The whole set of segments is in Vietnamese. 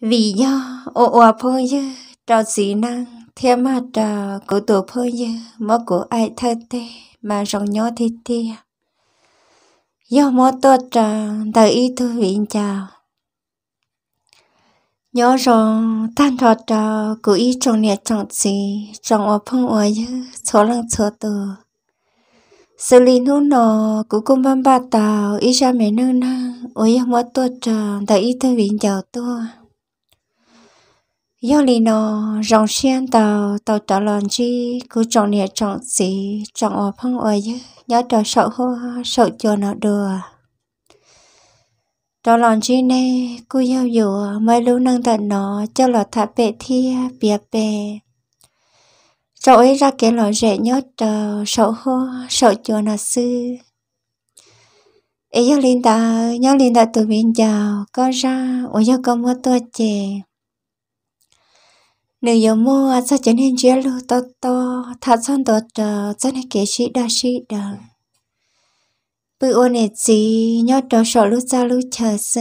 vì do ô ô phô dư trò xí năng thêm mà trò của tổ phô dư mơ của ai thơ tê mà rong nhỏ thì tê do mơ tổ trò tờ ý thư viện chào nhỏ rong tan trò trò của ý trong nè trọng xí trong ô phô ô dư số lăng số tờ xử lý nô nọ của công bám ba tàu ý ra mẹ nương năng ôi mơ tổ trò tờ ý thư viện chào tôi yo li no rong xian tàu tàu tàu lon chi cứ chọn nè chọn gì chọn ở phong ở chứ nhớ tàu sợ hô sợ cho nó đưa tàu lon chi nè cứ yêu dù mai lúc nâng tận nó cho là thả bệ thi bịa bè cho ấy ra cái lò rẻ nhất tàu sợ ho sợ cho nó sư ấy yo linh ta nhớ linh ta tụi mình chào có ra ủa yo có mua tôi chè nếu giờ mua sẽ trở nên chia lô to to thà son to trờ sẽ nên kể sĩ đa sĩ đờ bự ôn này gì nhớ trò sợ lúc ra lúc chờ sư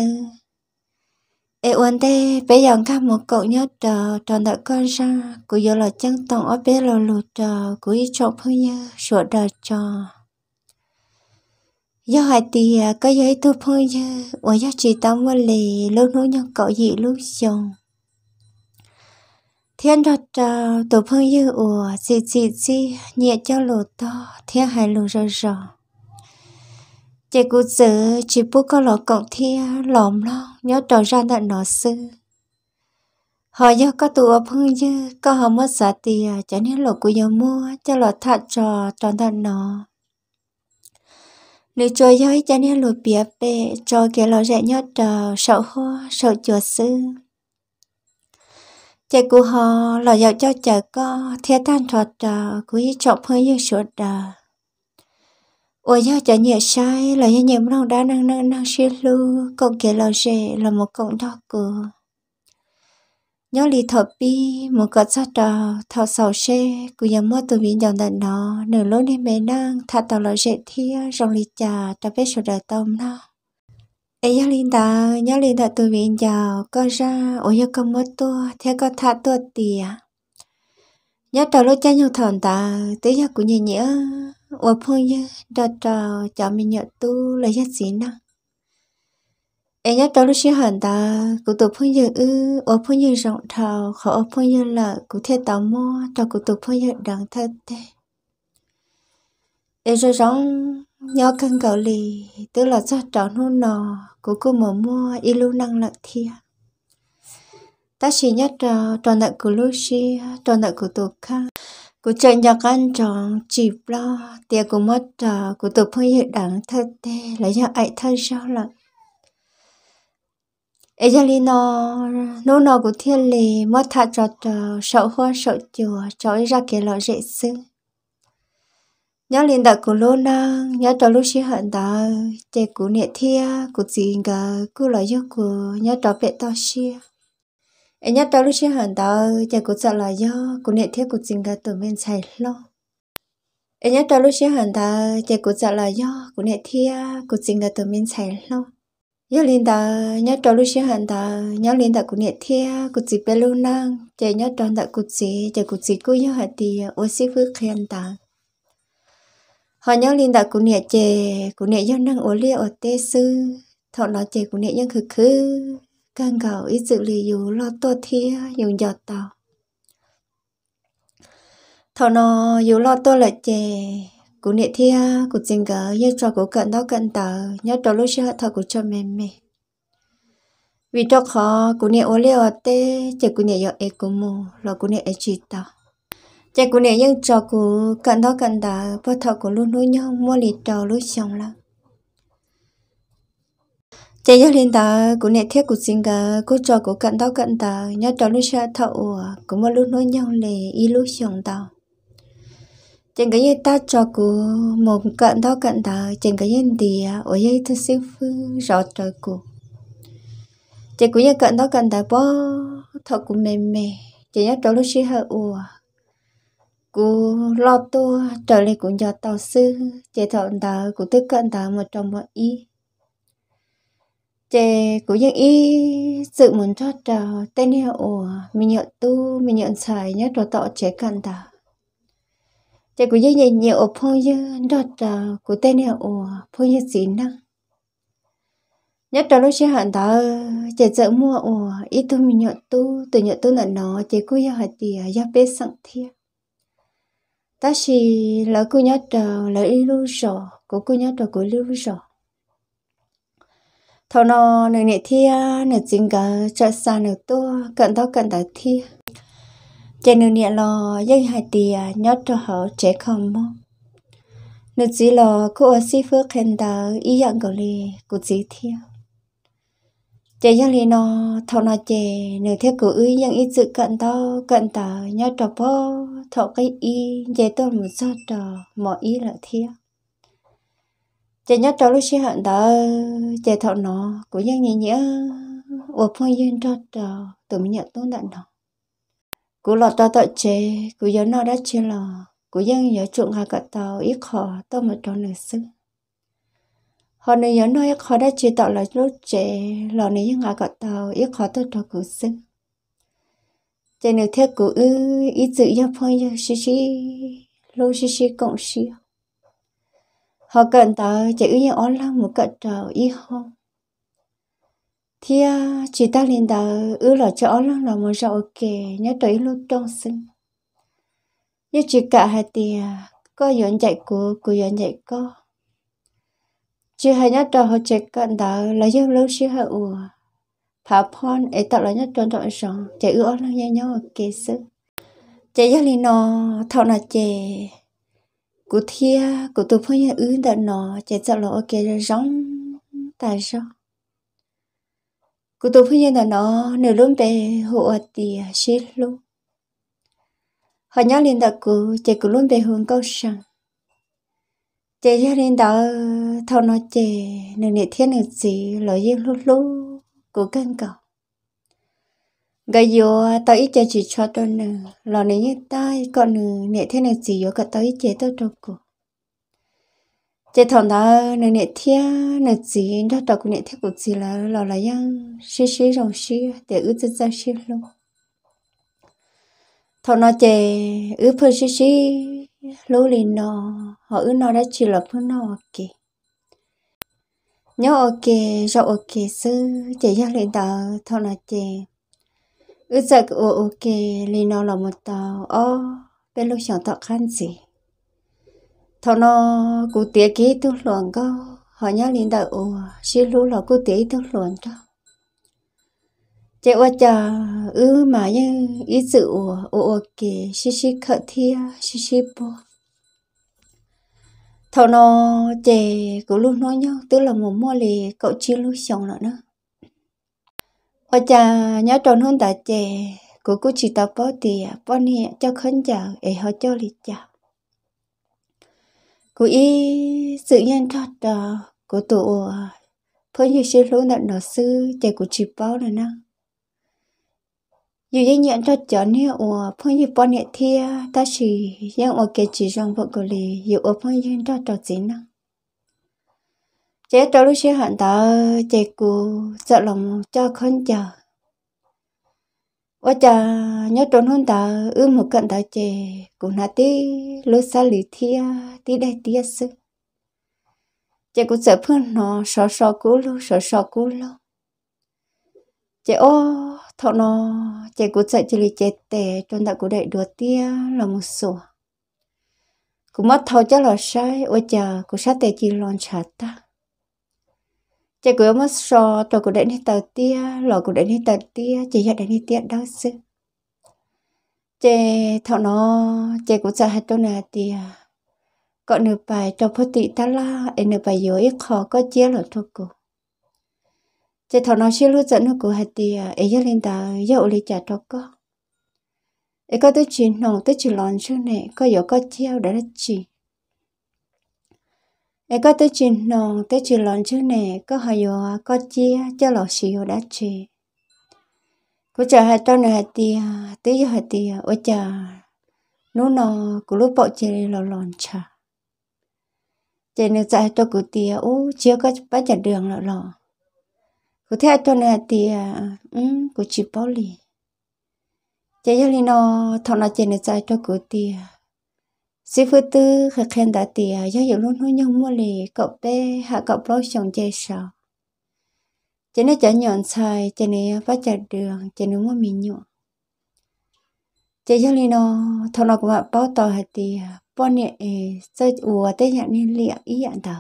ê ôn tê bé dọn các một cậu nhớ trờ tròn đợi con ra cụ giờ là chân tổng ở bé lô lù trờ cụ ý trộm hư nhớ sửa đờ trò do hai tì à, có giấy thu phơi nhớ ủa do chỉ tao mua lì lúc nối nhau cậu gì lúc dùng yêu thiên nhớ ra họ do có tụ phương dư có họ mất xả tìa cho nên lộ của dầu mua cho lộ thạ trò tròn thật nó nếu cho dối cho nên lộ bìa bệ cho kia lộ rẻ nhớ trò sợ hoa sợ chùa sư chị của họ là dạo cho chợ có thiết tan thuật trò của ý trọng hơi như sửa đờ ôi giờ chợ nhẹ sai là như nhiều lòng đã năng năng năng xuyên lưu cộng kia là rể là một cộng đo cửa nhớ lì thọ bi một cỡ sát trò thọ sầu xe của những mua từ viện dòng đàn đó, nửa lối đi mẹ năng thà tàu là rể thia trong lì trà cho biết sửa đời tôm nó ấy ya linh đã ya linh đã tụi mình chào, con ra ở ya có mất tua thế có thả tua tì à ya trò lối chân nhau thòn ta tới ya cũng nhẹ nhẹ ở phong ya trò trò cho mình nhận tu lấy ya gì nè ấy ya trò lối xí hòn ta cụ tụi phong ya ư ở phong ya rộng thầu khó ở phong ya là cụ thế tò mò trò cụ tụi phong ya đằng thật thế ấy rồi rong nhớ căn cậu lì tức là cho trò nô nò của cô mở mua y lưu năng lợi thia ta chỉ nhất trò trò nợ của lưu si trò nợ của tổ kha của trời nhạc ăn trò chỉ lo tiền của mất trò của tổ phương hiện đẳng thật tê lấy nhạc ấy thân sao là ấy lợi nó nô nò của thiên lì mất thà trò trò sợ hoa sợ chùa trò ra cái lọ dễ xưa nhớ liền đặt của lô na nhớ trò lúc xí hận đó chạy của nệ thia của gì ngờ cứ lại yêu của nhớ trò biết to xí em nhớ trò lúc xí hận đó chạy của sợ lại yêu của nệ thia của gì ngờ tụi mình chạy lo em nhớ trò lúc xí hận đó chạy của sợ lại yêu của nệ thia của gì ngờ tụi mình chạy lo nhớ liền đó nhớ trò lúc xí hận đó nhớ liền đặt của nệ thia của gì bê lô năng chạy nhớ trò đặt của gì chạy của gì cứ nhớ hận thì ô xí phước khen ta họ nhớ linh đã cũng nhẹ chè cũng nhẹ dân năng ổ lia ở tê sư thọ nó chè cũng nhẹ dân khứ khứ càng gạo ít dự lì dù lo to thia dùng giọt tàu thọ nó dù lo to là chè cũng nhẹ thia cũng chừng gỡ nhớ cho cũng cận đó cận tờ nhớ cho lúc xưa thọ cũng cho mềm mềm vì cho khó cũng nhẹ ổ lia ở tê chè cũng nhẹ dọ ế cũng mù lo cũng nhẹ ế chỉ tàu chạy của nè nhưng trò của cận đó cận đã bắt thọ của luôn nuôi nhau mua lì trò lúc xong là chạy cho lên đó cô nè thiết của sinh cả của trò của cận đó cận đã nhớ trò lúc xa thọ của mua luôn nuôi nhau lì y lúc xong tao chẳng cái gì ta cho cô một cận đó cận đó chẳng cái gì thì ở đây thật sự rõ trời cô chẳng cũng như cận đó cận đó bó thật cũng mềm mềm chỉ nhớ trâu lúc xí hơi ua cú lo tu trở lại cũng do tàu sư chế thọn đó cũng tiếp cận đó một trong bọn y chế cũng những y sự muốn cho trò tên hiệu của mình nhận tu mình nhận xài nhất rồi tạo chế cận đó chế cũng những nhiều nhiều phong như đó trò của tên hiệu của phong như gì năng nhất trò lúc sẽ hẳn đó chế sợ mua của ít tu mình nhận tu từ nhận tu là nó chế cứ như hạt tìa do bế sẵn thiết ta chỉ lỡ cô nhớ trờ lỡ lưu sổ của cô nhớ trờ của lưu sổ thầu nó nửa nhẹ thia nửa chính cả chợ xa nửa tua cận thao cận tới thia chạy nửa nhẹ lò dây hai tì nhớ trờ họ trẻ không mong nửa chỉ lò cô ở si phước khen tờ ý nhận của lì của chỉ thiêu chị giờ liền nó thọ nó chị nửa thế cửa ý nhưng ít sự cận to cận tờ nhớ trò po thọ cái y chị tôi một sao trò mọi ý là thiệt chị nhớ trò lúc xưa hận tờ chị thọ nó cũng như nhẹ nhẹ ở phong yên trò trò tụi mình nhận tôn đạn nó cú lọt to tợ chế cú giờ nó đã chưa lò cú dân giờ chuộng hà cả tàu ít khó tôi một trò nửa sức họ nơi nhớ nói họ đã chế tạo là lúc trẻ, lò này những ngã gọt tàu ít họ tôi cho cụ sức trên nếu theo cụ ư ý tự yếu phong yếu xí xí lô xí xí cộng xí họ cần tàu chế ư như ón lăng một cận tàu ít không thì chỉ ta lên tàu ư là cho ón lăng là một rau ok nhớ tới lúc trong sinh nhớ chỉ cả hai tiền có dọn dạy cụ cụ dọn dạy có chỉ hay nhất trò họ chỉ cần đó là do lâu chỉ họ ủa thả pon ấy tạo là nhất trò trò sống chỉ ưa là nhau nhau kề sự chỉ do lý nó thọ là chè cụ thia cụ tụ phong nhà ư đã nó chỉ sợ là ok rồi giống tại sao cụ tụ phong nhà nó nửa luôn về hộ tìa xí luôn họ nhớ liền đặc cụ chỉ cụ luôn về hướng câu sáng chế gia đình đó thâu nó chế nửa nửa thiên nửa gì lỡ yên lúc lúc của cân cầu gây vô tao ít chơi chỉ cho tôi nè lò này như tay còn nè nè thế này gì vô cả tao ít chơi tao đâu cô chơi thằng đó nè nè thiên nè gì đó tao cũng nè thiên cũng gì là lò là yang xí xí rồng xí để ướt chân ra xí luôn thằng nó chơi ướt phơi xí xí lúc lì nó họ ư nó đã chỉ là phương nó kì nhớ ok rồi ok sư chạy ra lì tờ thôi là chè ư sợ cái ok lì nó là một tờ ô bên lúc chẳng tọt khăn gì thôi nó cụ tía ký tôi luận có họ nhớ lì tờ ồ xí lúc là cụ tía tôi luận đó chế ô chờ ư ừ mà như ý sự ô ô kì xí xí khờ thia xí xí bô thầu nó chế cũng luôn nói nhau tức là một mua lì cậu chi lúc xong nữa nữa ô cha nhớ tròn hơn tại chế của cô chỉ tập bó thì à, bó nè à, cho khấn chào để họ cho lì chào của ý sự nhân thật của tụ phơi như xin lỗi nợ nó sư chạy của chị bao là năng dù dây nhận cho chó nè ủa phong như bọn nè thia ta chỉ nhưng ủa kể chỉ rằng vợ của lì dù ủa phong như cho trò gì nè chế tao lúc xưa hận tao chế cụ sợ lòng cho khốn chờ ủa chờ nhớ trốn hơn tao ư một cận tao chế cụ nà tí lúc xa lì thia tí đây tía sư chế cụ sợ phương nó sợ sợ cú lu sợ sợ cú lâu chị ô thọ nó chị cũng dạy chị lì chị tệ trong đã cũng đại đùa tia là một sổ cũng mất thọ cho là sai ôi chờ cũng sát tệ chị lon chả ta chị cũng mất sò tôi cũng đại đi tàu tia lò cũng đại đi tàu tia chị giờ đại đi tia đau sư chị thọ nó chị cũng dạy hai tôi nè tia có nửa bài cho phật tị ta la em nửa bài yếu ít khó có chia là thôi cô chị thọ nó xin lúc dẫn nó cứ hạt thì à, ấy giờ lên ta giờ lấy trả cho có ấy có tới chị nồng tới chị lòn chứ này có giờ có chiêu để là chị ấy có tới chị nồng tới chị lòn chứ này có hay giờ có chia cho lọ xì giờ đã chị cô chờ hai tao này thì à, tới giờ hai thì à, ôi chờ nó nó cứ lúc bỏ chị lò lòn chờ chị nữa dạy cho cứ tiếc, ú chia có bắt chặt đường lọ lọ có thể cho nên thì um à, ừ, có chỉ bảo lì chỉ cho lì nó thọ nó chỉ nên cho cô thì à, sư phụ tư khắc khen đã thì à, do hiểu luôn hôn nhau mua lì cậu bé hạ cậu lo chồng chơi sao chỉ nên chả nhọn sai chỉ nên phát chặt đường chỉ nên mua mình nhọn chỉ cho nên nó thọ nó cũng bảo bao tàu hạt thì bao nhiêu sao, ủa tới nhận nên liệu ý nhận tờ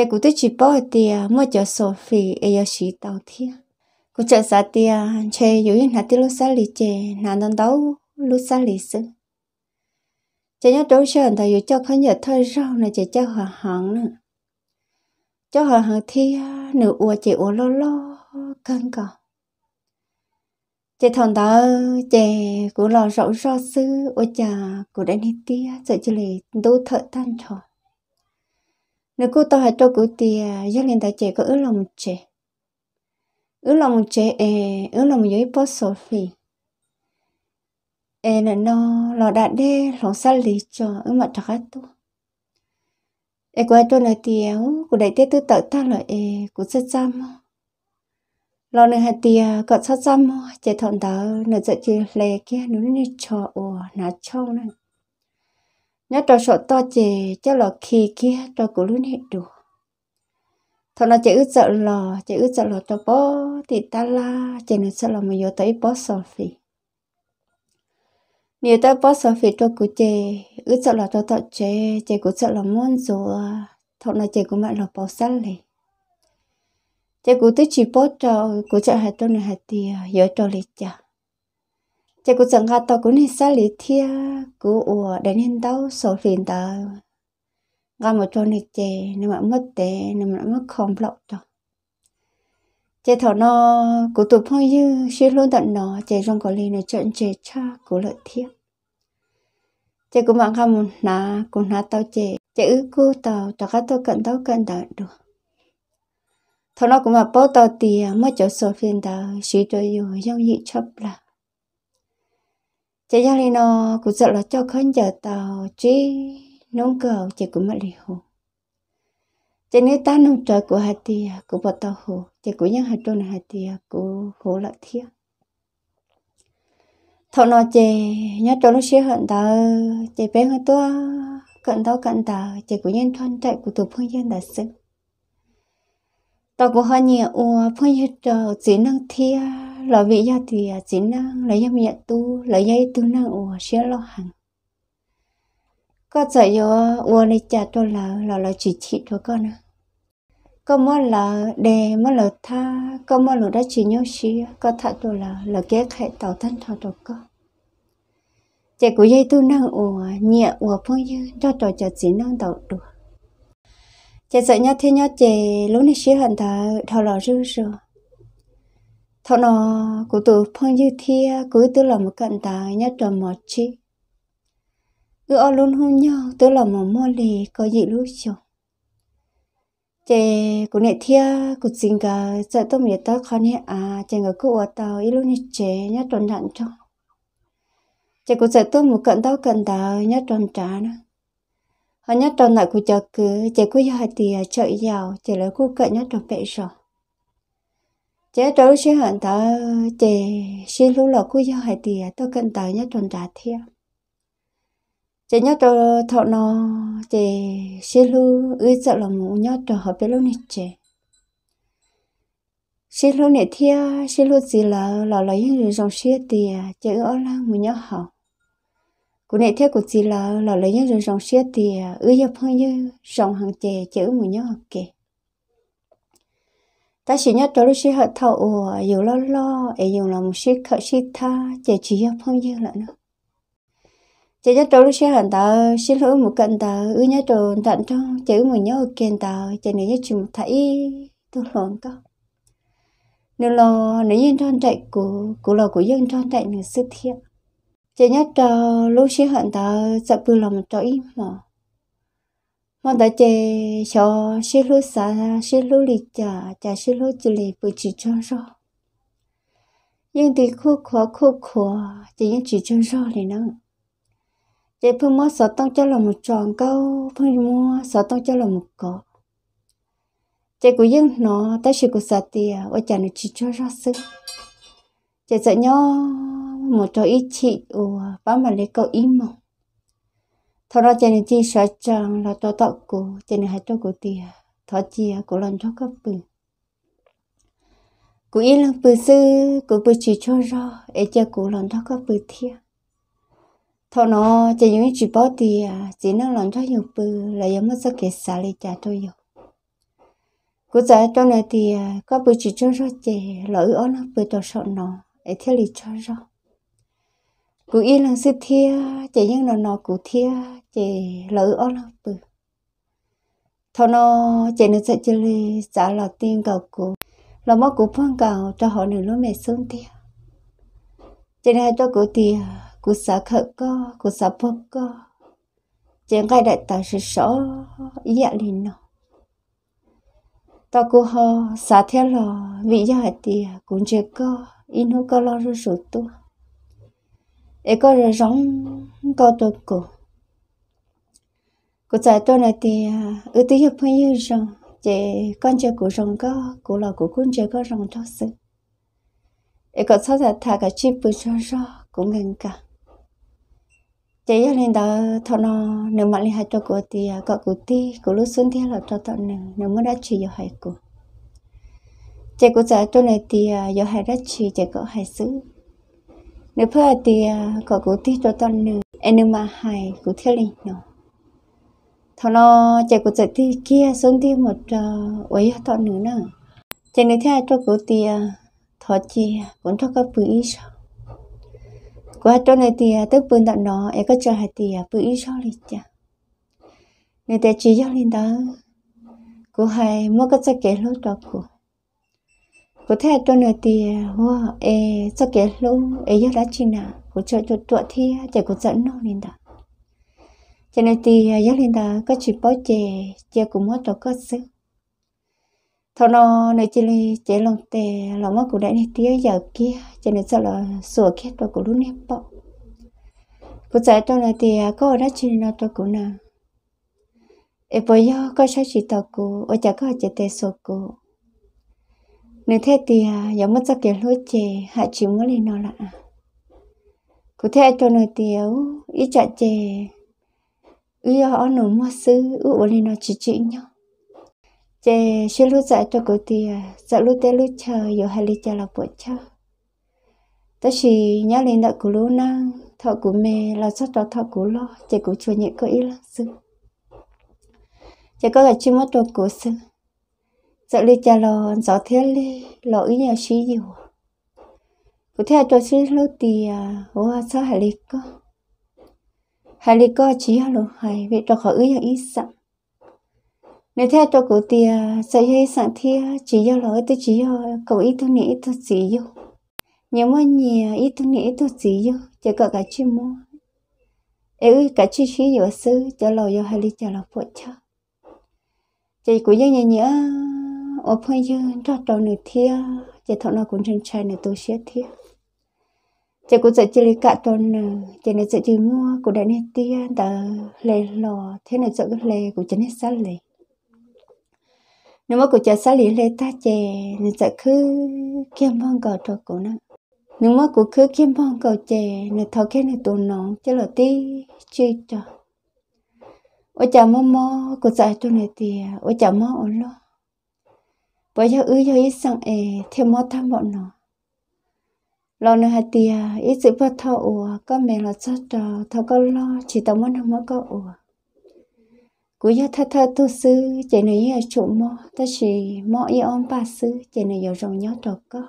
ở thì thì thì nhớ cho cho thôi này 这古对直播的莫叫收费，也要洗到天。古这啥的啊，却有人拿的路上里去，拿能到路上里是。这要周上头有叫看热太热呢，就叫和行呢。cho họ hàng thi nửa ua chị ua lo lo cân cỏ chị thằng đó chị cũng lo rộng rõ sư ua chà cũng đã hết tia sợ chị lì đu thợ tan trò nếu cô tao hay cho cô thì à, gia lên đại trẻ có ước lòng trẻ ước lòng trẻ à, ước lòng dưới bớt số phì em à, là nó lò đạt đê lòng xa lý cho ước mặt cho khách tu em qua cho này thì của đại tế tư tự ta là em của rất giam lò này hay thì có sát giam trẻ thọn tớ nửa dạy kia lè kia nếu như cho ồ nà châu này nhớ trò sợ to chè cho là khi kia trò của luôn này đủ thôi nó chỉ ước sợ lò chỉ ước sợ lò cho bó thì ta la chỉ nên sợ lò mà vô tới bó sợ phì nhiều tới bó sợ phì trò của chè ước sợ lò cho tọt chè chè của sợ lò muốn rồi thôi nó chỉ của mẹ lò bó sắt liền chè của tới chỉ bó cho của sợ hạt trâu này hạt tiề giờ cho lịch chả chỉ có chẳng hạn tao cũng nên xa lý thia của ủa để nên đâu số phiền tao gặp một chỗ này chè nên mà mất tệ nên mà mất không lọc cho chỉ thọ nó cứ tụi phong như xuyên luôn tận nó chỉ trong có lý nó chọn chè cha của lợi thia chỉ có mạng gặp một ná cũng ná tao chè chỉ ư cô tao cho các tao cận tao cận tao được thọ nó cũng mà bao tao tiền mất chỗ số phiền tao xí cho dù giao dị chấp là chị gia đình nó cũng sợ là cho khấn giờ tàu chỉ nông cờ chị cũng mất liền hồ chị nếu ta nông trời của hạt tia của bỏ tàu hồ chị cũng nhắc hạt trôn hạt tia của hồ lợi thiết thọ nó chị nhớ trôn nó xíu hận tàu chị bé hơn tôi cận tàu cận tàu chị cũng nhân thoăn chạy của tổ phương dân đã sinh tàu của họ nhiều ua phương dân trời chỉ năng thiên lo vị gia thì à, chính năng lấy em nhận tu lấy dây tu năng ủa sẽ lo hàng có sợ yo ủa này cha tôi là là là chỉ chị cho con à có mơ là đề mơ là tha có mơ là đã chỉ nhau xí có thật tôi là là kế khai tàu thân thọ tôi con trẻ của dây tu năng ủa nhẹ ủa phong như cho tôi cho chính năng đầu được trẻ sợ nhau thế nhau trẻ lúc này xí hẳn thà thọ lò rư rồi thọ nó cụ tụ phong như thia cứ tôi là một cận tài nhất tròn một chi cứ ở luôn hôn nhau tôi là một mô lì có gì lúc chiều. chế cụ nệ thia cụ sinh cả sợ tôi mệt tao khó nhẹ à chế ngờ cụ ở tàu ít luôn như chế nhất tròn đạn cho chế cụ sợ tôi một cận tao cận tàu nhất tròn trả nữa họ nhất tròn lại cụ chờ cứ chế cụ giờ thì chợ giàu chế lấy cụ cận nhất tròn bệ rồi chế trâu sẽ hận tớ chế xin lũ lọ cuối giao hải tìa tớ cần tớ nhớ tuần trả thiê chế nhớ trâu thọ nó chế xin lũ ư sợ lòng ngủ nhớ trâu hợp với lũ nít chế xin lũ nít thiê xin lũ gì là lọ lọ những rừng dòng xia tìa chế ơ là ngủ nhá hậu cụ này theo cụ gì là lọ lọ những rừng dòng xia tìa ư dập hơn như dòng hàng chế chế ngủ nhớ hợp kìa ta chỉ nhớ tới lúc xí hợp thầu dù lo lo ấy dùng là một xí khở xí tha chỉ chỉ yêu phong dư lại nữa chỉ nhớ tới lúc xí hợp ta xí lỗi một cận ta ư nhớ tới tận trong chỉ một nhớ kiện ta chỉ nếu như chỉ một thấy tôi lộn cơ nếu lo nếu như trong chạy của của lo của dân trong chạy nữa sức thiện chỉ nhớ tới lúc xí hợp ta sợ bư lòng một chỗ im mà mà đã chế cho xí lú xả xí lú lì chả chả xí lú chỉ lì bự chỉ cho rồi nhưng thì khu khóa khu khóa chỉ những chỉ cho rồi này nữa chế phương mua sợ tông cho là một tròn câu phương mua sợ tông cho là một cỏ chế của dân nó ta à, chỉ của sợ tiền ở chả nó chỉ cho ra sức chế sợ nhau một trò ý chị ủa bảo mà lấy câu ý mộng thọ ra chân chi sợ chẳng là to tọ cổ chân hai cho cổ tìa thọ chi cổ lần cho cấp bự cổ yên lặng bự sư cổ bự chỉ cho ra ấy cho cổ lần cho cấp bự thiệt thọ nó chỉ những chỉ bỏ thì chỉ năng làm cho nhiều bự là giống mất sức kiệt xả đi trả tôi rồi cổ giờ trong này thì có bự chỉ cho ra chè lỡ ở nó bự to sợ nó ấy e theo lì cho ra cụ yên lần sư thia chỉ những nó nó cụ thia chỉ lỡ ở lần bự thôi nó chỉ nên sẽ chơi lì trả là tiền cầu cụ là mất cụ phong cầu cho họ nửa lúa mẹ xuống thia chỉ nên cho cụ thia cụ xả khởi co cụ xả phước co chỉ ngay đại tài sự số dạ liền nó ta cụ họ xả theo lò vị gia hạt tia cũng chưa có in hữu có lo rồi sụt tua e có ra rong có tôi cổ cổ giải tôi này thì ưu tí hiệp phong như rong chị con chơi cổ rong có cổ là cổ con chơi có rong cho sự e có sao thà cả chip bự cho rõ cũng ngang cả chị gia đình đó thọ nó nếu mà liên hệ thì à, có cổ tí cổ lúc xuân thiên là cho tao nè nếu mà đã chỉ vào à, hai cổ chị cổ giải tôi này thì vào hai đã chỉ có hai xứ nếu phải thì có à, cụ thi cho tân nữa em mà hay cụ thiết lên nó thọ nó chạy cụ chạy thi kia xuống thi một ấy ờ, tân nữa nè chạy nếu thế cho cụ thì à, thọ chi à, cũng cho các bữa ít Qua chỗ này thì tức bữa tận nó em có chờ hai thì bữa ít sau lịch chả nếu thế chỉ cho lên đó của hai mất cái sẽ kể lối trò của có thể cho nửa tiền hoa e cho cái lũ e giờ đã chín nào của cho cho tuột thì chỉ có dẫn nó lên đó cho nên thì à, giờ lên đó có chỉ bao chè chè cũng mất cho có sức thọ nó này chỉ là chè lòng tè lòng mắt của đại này tía giờ kia cho nên sợ là sửa kết vào của lũ nếp bỏ của giải cho là thì à, có đã chín nó tôi cũng nào e bây giờ có sai chỉ tao cô ở chả có chỉ tê sổ cô nếu thế thì à, giờ mất chắc kiểu lối chè hạ chỉ muốn lên nó lạ à. có thể cho nó tiểu ít chặt chè ý họ nổ mua sư ủ lên nó chỉ chỉ nhau chè sẽ lúc dạy cho cô thì à, dạy lúc tới lúc chờ giờ hai lý chờ là bộ chờ ta chỉ nhớ lên đợi của lô năng thọ của mẹ là sót cho thọ của lo chè của chùa nhẹ có ý là sư chè có cả chim mất cho của sư sợ li cha lo sợ thế đi lo ý nhà xí gì hồ có thể cho xí lo tì à hoa sợ hà li có hà li có chỉ hà lo hay vì cho khỏi ý nhà ý sợ nếu thế cho cổ tì à sợ hay sợ thế à, chỉ do lo tôi chỉ do cậu ít tôi nghĩ tôi chỉ do nhớ mà nhà ít tôi nghĩ tôi chỉ do chỉ có cả chuyện mua ấy cả chi phí giờ sư cho lo do hà li cho lo phụ cho chị cũng nhớ nhớ ở phương dư cho trâu nửa thia chỉ thọ nó cũng chân trái này tôi xế thia chỉ cũng sẽ chỉ lấy cả tuần nữa, ờ, chỉ nên sẽ chỉ mua của đại này tia đã lề lò thế này sẽ cái lề cũng chỉ nên sát lề nếu mà của chỉ sát lì lề ta chè nên sẽ cứ kiếm phong cầu trâu cũng nữa nếu mà của cứ kiếm phong cầu chè nên thọ cái này tụi nó chỉ là tí chi cho ôi chả mò mò cũng sẽ cho này tia ôi chả mò ở lo bởi giờ ư giờ ít sang e thêm mất tham bọn nó lo nữa hạt tia ít sự bắt thọ ủa có mẹ là cho trò thọ có lo chỉ tao muốn không có ủa cú giờ thơ thơ tu sư chỉ này ở chủ mò ta chỉ mò y ông ba sư chỉ này giờ rồng nhớ trò có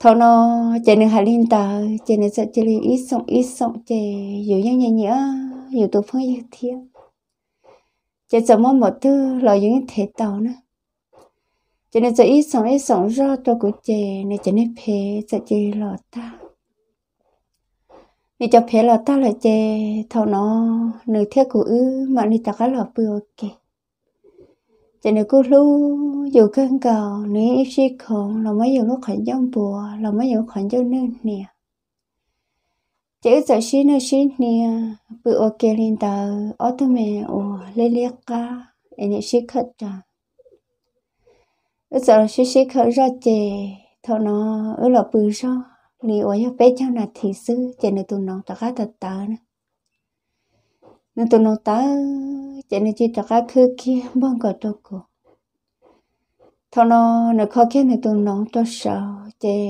thọ nó chỉ này hạt linh tờ chỉ này sẽ chỉ ít sống ít sống chỉ dù như nhẹ nhớ dù tu phong như thiên chỉ sợ mò một thứ lo những thế tàu nữa cho nên giờ ít sống ít sống ra tôi của chị nên cho nên phê giờ chị lo ta nên cho phê lo ta là chị thầu nó nửa thiết của ư mà nên ta cả lo bừa kì cho nên cô lu dù cơn cầu nếu ít sĩ khổng là mấy giờ lúc khẩn trong bùa là mấy giờ khẩn trong nước nè chỉ giờ xin nó xin nè bữa ok lên tờ ở tôi mẹ ồ lê liếc ca em sĩ khất rồi ở giờ là xí xí khởi ra chè thọ nó ở là bự sao li ở nhà bé cháu là thị sư chè này tụi nó tất cả thật tớ nè nên tụi nó tớ chè này chỉ tất cả cứ kia bông cả đâu cổ thọ nó nó khó khăn này tụi nó cho sợ chè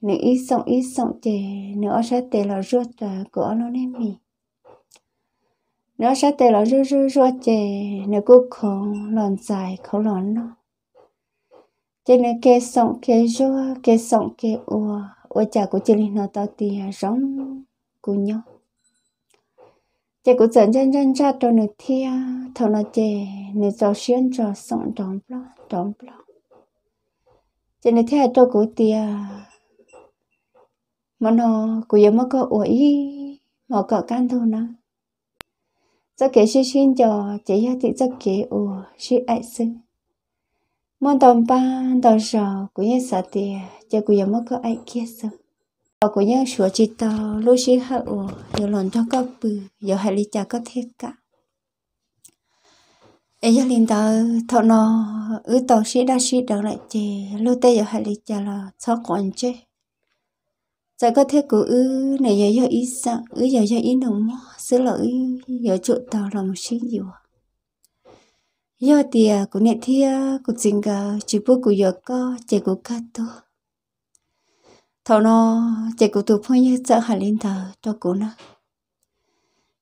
nên ít sống ít sống chè nên ở sát tè là ruột của nó nên mình nó sát tè là ruột ruột ruột chè nên cố khó lòn dài khó lòn nó cho nên kê sống kê rô kê sống kê ua ua chả của chị linh nó tao thì rong của nhau chị cũng dần dần dần ra cho nửa thia thằng nó chè nửa cho xuyên cho sống đóng blo đóng blo cho nên thế tôi cũng tia mà nó cũng giống có ủa ý mà có can thôi nè cho kể xin xin cho chị ya chị cho kể ủa xin ai xin mong tầm ba tầm sợ của nhân sợ tiền cho của nhân mất có ai kia sợ và của nhân sửa chỉ tàu lúc xí hậu giờ lần cho có bự giờ hãy lý trả có thiết cả ấy giờ liền tàu thọ nó ứ tàu xí đa xí đó lại chè lúc tây giờ hãy lý trả là sao còn chê giờ có thể của ứ này giờ giờ ít sợ ứ giờ giờ ít nồng mò xứ lỗi giờ trụ tàu là một xí nhiều giờ thì cũng nè thì cũng chính cả chỉ bố cũng giờ có chạy cũng cắt to thằng nó chạy cũng tụt phong như sợ hà lên thở cho cũng nó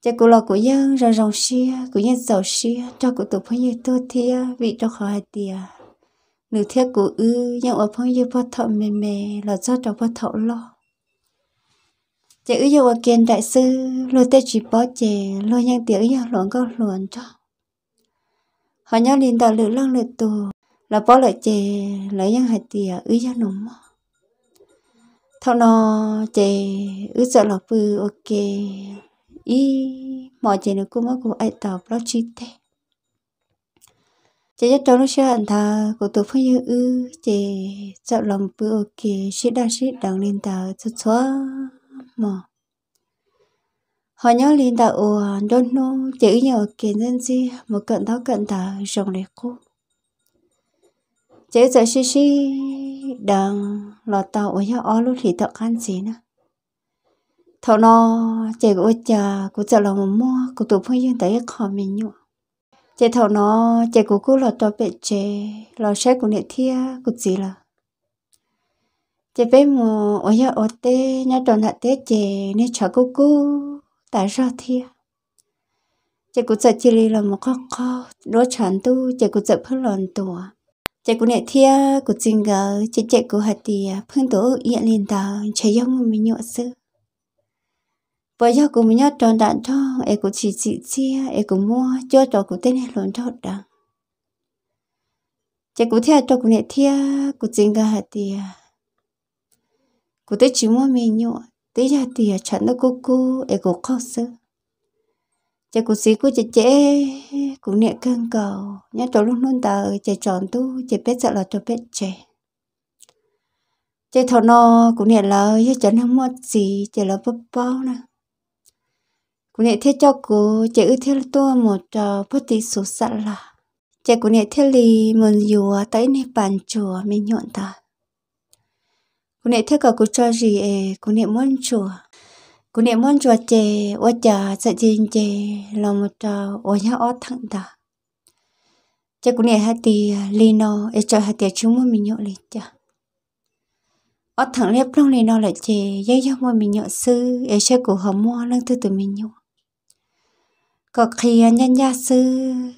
chạy cũng là cũng dân rồi rồng xia cũng nhân giàu xia cho cũng tu phong như tôi thì vị cho khỏi thì nửa thiết của ư nhưng ở phong như bắt thọ mềm mềm lo do cho bắt thọ lo chị ư dầu kiện đại sư lôi tê chỉ bỏ chè lôi nhang tiếng yêu luận có luận cho họ nhớ linh đạo lửa lăng lửa tù là bỏ lại chè lấy những hạt tiền ứ cho nụm thằng nó chè ứ sợ là bự ok ý mọi chè được cũng mất của ai tàu blog chi thế chè nhất trong nó sẽ ăn thà của tôi phải như ư chè sợ lòng bự ok sĩ đa sĩ đằng lên tàu cho xóa mà họ nhớ linh đạo ồ đôn nô chỉ nhờ kiến dân gì một cận đó cận thở rồng để cô chỉ giờ xí xí đang lọ tàu ở nhà ó lúc thì tàu ăn gì nữa thọ nó chỉ có chờ của chờ lòng một mua của tụi phong dân tới khó mình nhụ chỉ thọ nó chỉ của cô lọ tàu bị chế lọ xe của nệ thia của gì là chỉ bé mù ở nhà ở tê nhà tròn hạt tê chế nên chờ cô cô ta ra thia chị cũng sợ chỉ là một khó khó đó chán tu chỉ có sợ phớt lòn tủa chỉ có nè thia cũng chừng gờ chỉ chỉ có hạt tì phương tổ yên lên chỉ chạy một mình nhọ sư bây giờ cũng mình nhọ tròn đạn cho em cũng chỉ chỉ chia em cũng mua cho trò cũng tên này lòn cho đằng chỉ có thia cho cũng nè thia cũng chừng gờ hạt tì cũng tới chỉ một mình nhọ tí ra thì chẳng nó cú cú, e cô khó sơ chả cô xí cô chả chế cũng nhẹ cơn cầu nhá trò lúc nôn tờ chả tròn tu chả biết sợ là cho biết chè chả thọ nó cũng nhẹ là chả chẳng không mất gì chả là bắp bao nè cũng nhẹ thiết cho cô chả ư thiết tua một trò bất tí số sẵn là chả cũng nhẹ thiết lì mừng dù tới nè bàn chùa mình nhọn ta nè thế cả cô cho gì ê cô nè món chùa cô nè món chùa chè ô chả sẽ chín chè là một trò ô nhá ó thẳng ta chè cô nè hai tì lino nó cho hai tì chúng mà mình nhậu lên chả ó thẳng lép trong lino nó lại chè dây dây mà mình nhậu sư ê cho cô hầm mua lăng từ từ mình nhậu có khi nhân gia sư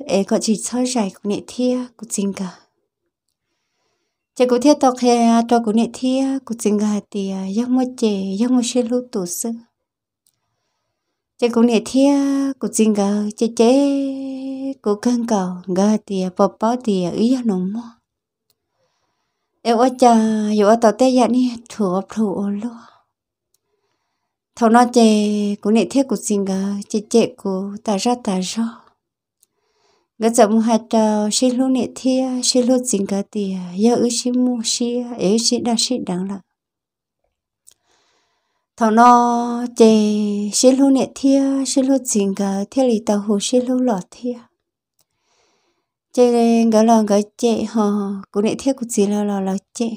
ê có chỉ soi rải cô nè thia cô chính cả chế cụ thiết tộc hè cho cụ nệ thiết cụ chính gà thì à, giấc mơ chế giấc mơ xin lũ tổ sư chế cụ nệ thiết cụ chính gà chế chế cụ cân cầu gà thì à, bò bò thì à, ý giấc nồng mơ em ở cha dù ở tàu tây dạng đi thủ thủ luôn thầu nó chế cụ nệ thiết cụ chính gà chế chế cụ ta ra ta ra ngã chậm hạt trào xí lô nệ thia xí lô chính cả tìa ya ư xí mu xí ế xí đa xí đáng lạ thằng nó chè xí lô nệ thia xí lô chính cả thia lì tàu hồ xí lô lọ thia chè lên ngã lò ngã chè hò cụ nệ thia cụ chỉ là lò lò chè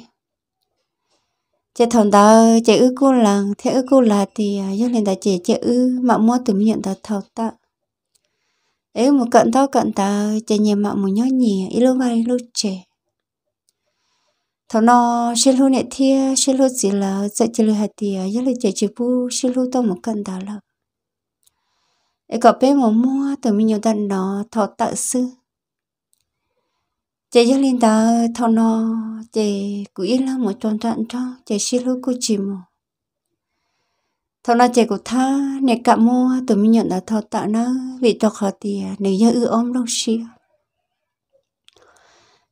chè thằng ta chè ư cô làng thia ư cô là tìa ya lên đại chè chè ư mà mua từ miệng ta thầu tạo ấy một cận thao cận ta chè nhẹ mạo một nhó nhỉ ít lâu vài lâu chè thằng nó xe lô này thia xe dì gì là chạy chơi hạt tiề à, giờ là chạy chơi bu xe lô tao một cận ta là ấy gặp bé mà mua từ mình nhiều đàn nó thọ tạ sư chị gia linh ta thọ nó chị cứ yên lắm một tuần trọn cho chị xin lỗi cô chị một thọ na chạy của tha nè cả mua tụi mình nhận là thọ tạ nó vì tao khó thì à, nếu như ư ôm đâu xia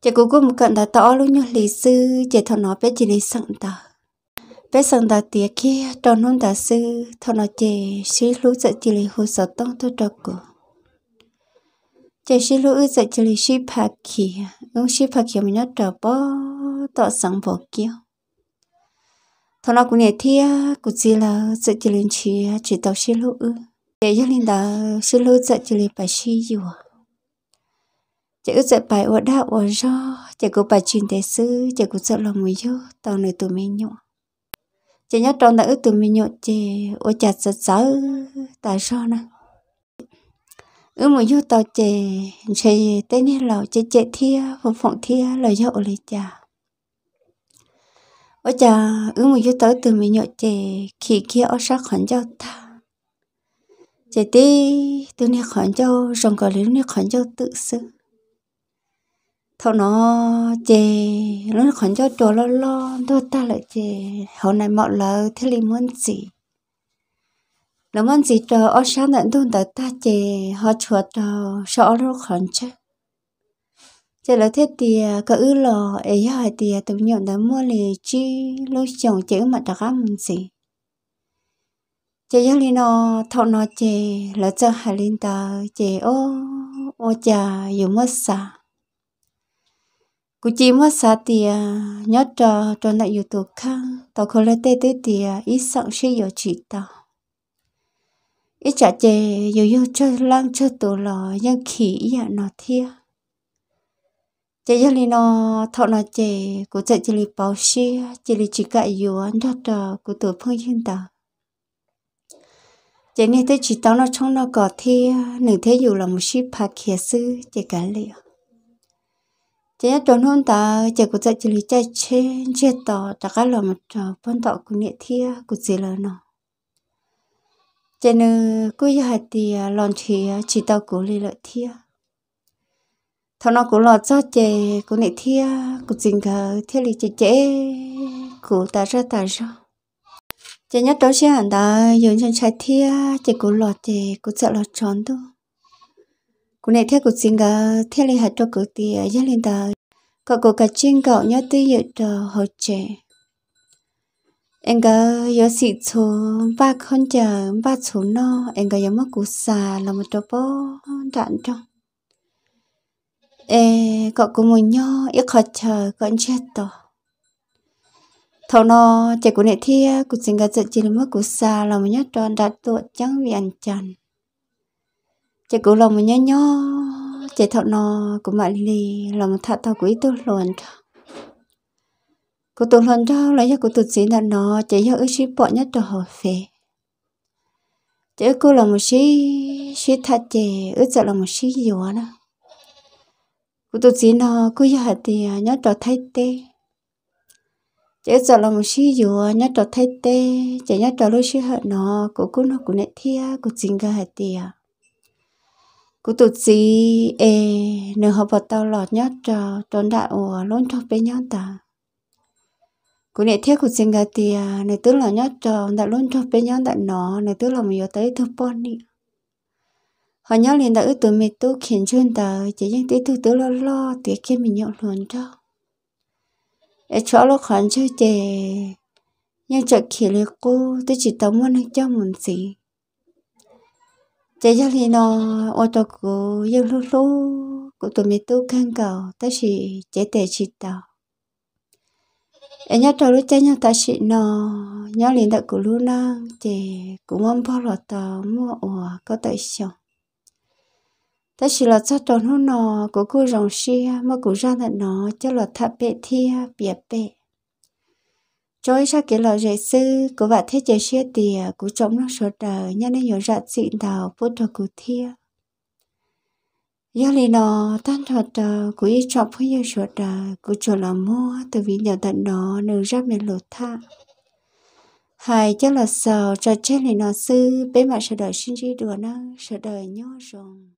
chạy của cô một cận là tỏ luôn nhá lý sư chạy thọ nó bé chỉ lý sẵn tạ bé sẵn tạ tía kia cho nôn tạ sư thọ nó chạy sư lũ chạy chỉ lý hồ sở tông tôi cho cô chạy sư lũ ư chạy chỉ lý sư phạt kia ông sư phạt kia mình nhớ trở bó tọ sẵn bỏ kia thôi nào cũng nhẹ thi cũng chỉ là dạy chỉ lên chỉ chỉ tàu xí lũ để cho linh đã xí lũ dạy chỉ lên bài xí dù chỉ có dạy bài ở đạo ở do chỉ có bài truyền đại sư chỉ có dạy lòng người yêu tàu này tụi mình nhọ chỉ nhớ trong đã tụi mình nhọ chỉ ở chặt giật giở tại sao nè ư một yêu tàu chỉ chỉ tên này là chỉ chỉ thia, phòng phòng thia là do ở lại chả ở chà ứ một chút tới từ mình nhọ chè khi kia ở sát khẩn cho ta chè tí từ nay khẩn cho rồng cờ lý nay khẩn cho tự sự thâu nó chè nó khẩn cho trò lo lo thôi lại chè hậu này mọi lời thế li muốn gì là muốn gì trò ở sáng tận thôn tới ta chè họ chuột cho sợ nó khẩn chứ giờ là thế thì à, cứ ư lò ấy hỏi thì à, tự nhộng đã mua lì chi lối chồng chữ mà đã gắm gì chị giáo lý nó thọ nó chị là cho hà linh tờ chị ô ô chà dù mất xa cụ chỉ mất xa thì à, nhớ cho cho lại dù tụ khăn tàu khổ lê tê tê thì ít sẵn sẽ dù chỉ tàu ít chả chị dù dù cho lăng cho tụ lò nhưng khỉ dạ nó thiêng chỉ giờ li nó thọ nó chỉ của chạy chỉ li bảo xí chỉ li chỉ cãi yếu anh đó đó của tuổi phong yên đó chỉ nên tới chỉ tao nó trong nó có thi nửa thế dù là một ship phá kia sư chỉ cả liệu chỉ nhất hôn ta chỉ của chạy chỉ li chạy trên chết tỏ tất cả là một phân ờ, tỏ của nghệ thi của gì là nó chỉ nữ cứ giờ thì lòn thì chỉ tao của li lợi thi thằng nó cũng lo cho chè cũng nị thia cũng dình cả thia lì chè chè của ta ra ta ra chè nhất đó sẽ hẳn ta dùng chân trái thia chè cũng lo chè cũng sợ lo tròn đó cũng nị thia cũng dình cả thia lì hạt cho cụ tia giá lên ta có cụ cả trên cậu nhớ tới giờ trò hồ chè em có yo xịt số ba con chờ ba số no em có yo mất cụ xà là một trò bó đạn trong có một nhau, 에 거꾸문요 이 chết to thầu nó chạy của nệ thi của sinh gạt chỉ là mất của xa là một nhát tròn đặt tuổi chẳng vì ăn chăn chạy của lòng một nhớ nhó chạy thầu nó của mẹ lì là một thà thầu của ít tôi luôn của tôi luôn đó là do của tôi chỉ là nó chạy do ước ship bọn nhất trò hồi phê chạy cô là một sĩ sĩ thà chạy ước sợ lòng một sĩ gì đó cụ tụ chỉ nó cứ giờ thì à, nhớ trò thay tê chỉ giờ là một xí dù à, nhớ trò thay tê chỉ nhớ trò lối xí hận nó cụ cụ nó cụ nẹt thia cụ chính ga hạt tìa à. cụ tụ chỉ ê nửa họ vào tao lọt nhớ trò trốn đại ủa luôn cho bé nhớ ta cụ nẹt thia cụ chính ga tìa nửa tức là nhớ trò đại luôn cho bé nhớ đại nó nửa tức là mình yếu tới thơ pon đi họ nhớ liền đã ước tụi mình tu khiến chuyên tờ chỉ những tí tu tứ lo lo tuyệt kia mình nhậu luôn cho ở chỗ lo khoản chơi chè nhưng chợ khi lấy cô tôi chỉ tao muốn cho mình gì chỉ cho liền nó ô tô cô nhưng lúc lúc của tụi mình tu khăn cầu tôi chỉ chế tệ chỉ tao em nhớ trâu lúc chơi nhau ta chỉ nó nhớ liền đã của lúc năng chè cũng mong bao lọt tao mua ủa có tại sao ta chỉ là cho tròn hôn nọ của cô rồng xia mà cụ ra thật nọ, cho là thật bệ thia bịa bệ rồi sao kể là dạy sư của bạn thế giới xia tìa của chống nó sổ đờ nhân nên hiểu ra xịn đào vô trò cụ thia gia lì nọ tan thật đờ của y trọng với yêu sổ đờ của chỗ là mua từ vì nhiều tận nó nở ra mình lột thạ hai cho là sầu cho chết lì nọ sư bế mặt sợ đời xin chi đùa năng, sợ đời nhó rồng